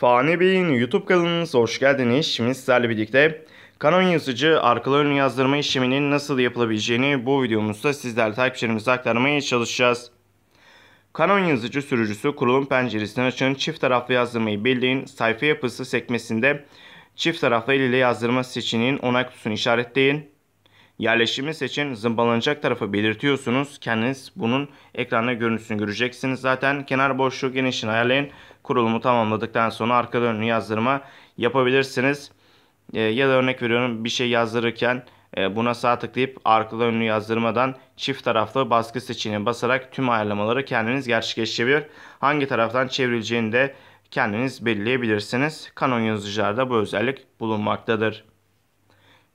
Fani Bey'in YouTube kanalınıza hoş geldiniz. Şimdi sizlerle birlikte kanon yazıcı arkaların yazdırma işleminin nasıl yapılabileceğini bu videomuzda sizlerle takipçilerimize aktarmaya çalışacağız. Kanon yazıcı sürücüsü kurulum penceresini açın, çift taraflı yazdırmayı bildiğin sayfa yapısı sekmesinde çift taraflı el ile yazdırma seçeneğinin onay kutusunu işaretleyin yerleşimi seçin zımbalanacak tarafı belirtiyorsunuz. Kendiniz bunun ekranda görüntüsünü göreceksiniz. Zaten kenar boşluğu genişliğini ayarlayın. Kurulumu tamamladıktan sonra arka dönünü yazdırma yapabilirsiniz. E, ya da örnek veriyorum bir şey yazdırırken e, buna sağ tıklayıp arka dönünü yazdırmadan çift taraflı baskı seçeneğine basarak tüm ayarlamaları kendiniz gerçekleştirebilir. Hangi taraftan çevrileceğini de kendiniz belirleyebilirsiniz. Canon yazıcılarda bu özellik bulunmaktadır.